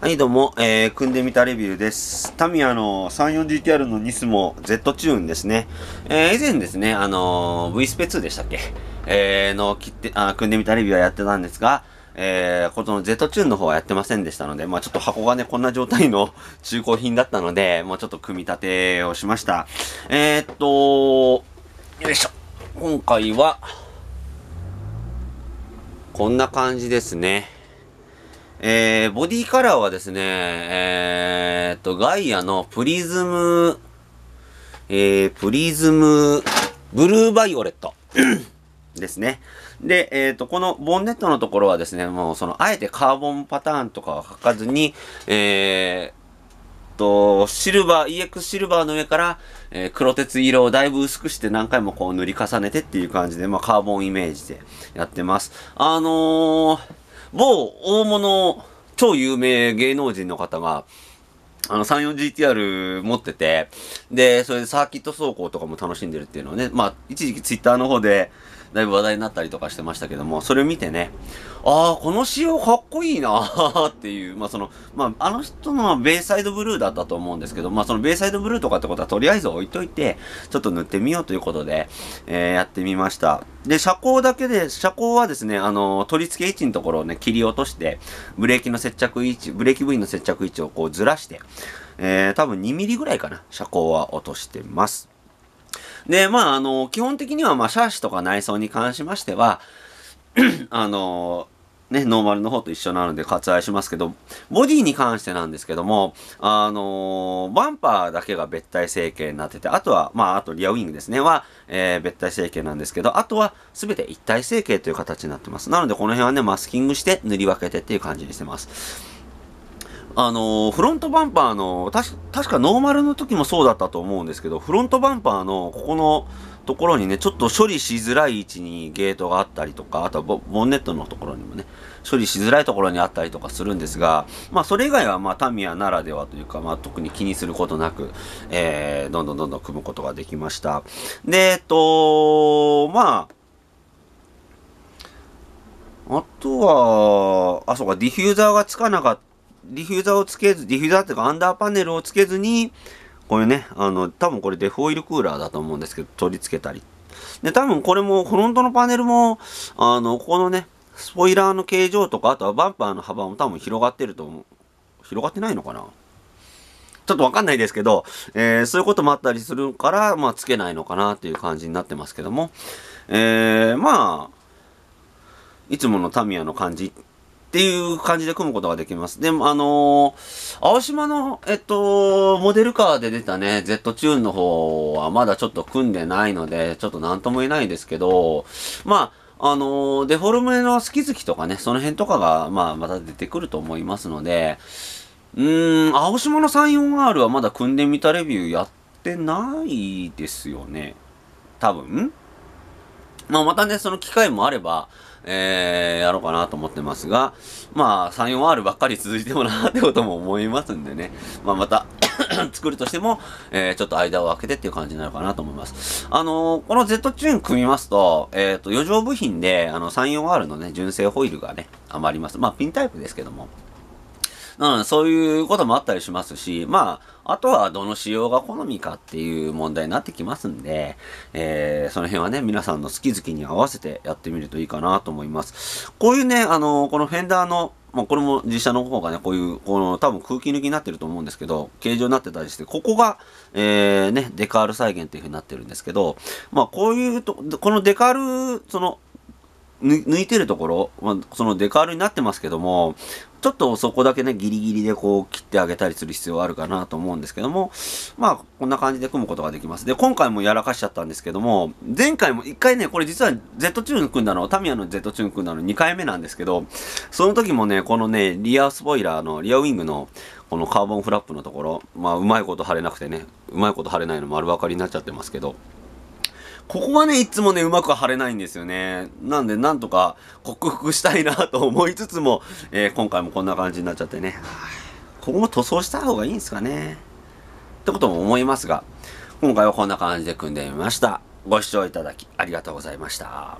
はい、どうも、えー、組んでみたレビューです。タミヤの 34GTR のニスモ Z チューンですね。えー、以前ですね、あのー、V スペ2でしたっけえー、の、切って、あ、組んでみたレビューはやってたんですが、えー、この Z チューンの方はやってませんでしたので、まあちょっと箱がね、こんな状態の 中古品だったので、もうちょっと組み立てをしました。えー、っと、よいしょ。今回は、こんな感じですね。えー、ボディカラーはですね、えー、っと、ガイアのプリズム、えー、プリズム、ブルーバイオレット ですね。で、えっ、ー、と、このボンネットのところはですね、もうその、あえてカーボンパターンとかは書かずに、えー、と、シルバー、EX シルバーの上から、えー、黒鉄色をだいぶ薄くして何回もこう塗り重ねてっていう感じで、まあカーボンイメージでやってます。あのー、某大物、超有名芸能人の方が、あの、34GTR 持ってて、で、それでサーキット走行とかも楽しんでるっていうのをね、まあ、一時期ツイッターの方で、だいぶ話題になったりとかしてましたけども、それを見てね、ああ、この仕様かっこいいなー っていう、まあその、まああの人のベイサイドブルーだったと思うんですけど、まあそのベイサイドブルーとかってことはとりあえず置いといて、ちょっと塗ってみようということで、えー、やってみました。で、車高だけで、車高はですね、あの、取り付け位置のところをね、切り落として、ブレーキの接着位置、ブレーキ部位の接着位置をこうずらして、えー、多分2ミリぐらいかな、車高は落としてます。で、まあ、あの、基本的には、まあ、シャーシとか内装に関しましては、あの、ね、ノーマルの方と一緒なので割愛しますけど、ボディに関してなんですけども、あのバンパーだけが別体成形になってて、あとは、まあ、あとリアウィングですね、は、えー、別体成形なんですけど、あとは全て一体成形という形になってます。なので、この辺はね、マスキングして塗り分けてっていう感じにしてます。あのフロントバンパーの、たし、確かノーマルの時もそうだったと思うんですけど、フロントバンパーのここのところにね、ちょっと処理しづらい位置にゲートがあったりとか、あとはボンネットのところにもね、処理しづらいところにあったりとかするんですが、まあそれ以外はまあタミヤならではというか、まあ特に気にすることなく、えー、どんどんどんどん組むことができました。で、えっと、まあ、あとは、あ、そうか、ディフューザーがつかなかっディフューザーをつけず、ディフューザーっていうかアンダーパネルをつけずに、こういうね、あの、多分これデフオイルクーラーだと思うんですけど、取り付けたり。で、多分これも、フロントのパネルも、あの、ここのね、スポイラーの形状とか、あとはバンパーの幅も多分広がってると思う。広がってないのかなちょっとわかんないですけど、えー、そういうこともあったりするから、まあ、つけないのかなっていう感じになってますけども、えー、まあ、いつものタミヤの感じっていう感じで組むことができます。でも、あのー、青島の、えっと、モデルカーで出たね、Z チューンの方はまだちょっと組んでないので、ちょっと何とも言えないですけど、まあ、あのデフォルメの好き好きとかね、その辺とかが、まあ、また出てくると思いますので、うーん、青島の 34R はまだ組んでみたレビューやってないですよね。多分まあ、またね、その機会もあれば、えー、やろうかなと思ってますが、まあ、3、4R ばっかり続いてもなってことも思いますんでね。まあ、また 作るとしても、えー、ちょっと間を空けてっていう感じになるかなと思います。あのー、この Z チューン組みますと、えっ、ー、と、余剰部品で、あの、3、4R のね、純正ホイールがね、余ります。まあ、ピンタイプですけども。うん、そういうこともあったりしますし、まあ、あとはどの仕様が好みかっていう問題になってきますんで、えー、その辺はね、皆さんの好き好きに合わせてやってみるといいかなと思います。こういうね、あの、このフェンダーのまあ、これも実写の方がね、こういう、この多分空気抜きになってると思うんですけど、形状になってたりして、ここが、えー、ね、デカール再現っていう風になってるんですけど、まあ、こういうと、このデカール、その、抜いてるところ、まあ、そのデカールになってますけども、ちょっとそこだけね、ギリギリでこう切ってあげたりする必要あるかなと思うんですけども、まあ、こんな感じで組むことができます。で、今回もやらかしちゃったんですけども、前回も一回ね、これ実は Z チューン組んだの、タミヤの Z チューン組んだの2回目なんですけど、その時もね、このね、リアスポイラーの、リアウィングの、このカーボンフラップのところ、まあ、うまいこと貼れなくてね、うまいこと貼れないの丸分かりになっちゃってますけど、ここはね、いつもね、うまく貼れないんですよね。なんで、なんとか克服したいなと思いつつも、えー、今回もこんな感じになっちゃってね。ここも塗装した方がいいんですかね。ってことも思いますが、今回はこんな感じで組んでみました。ご視聴いただきありがとうございました。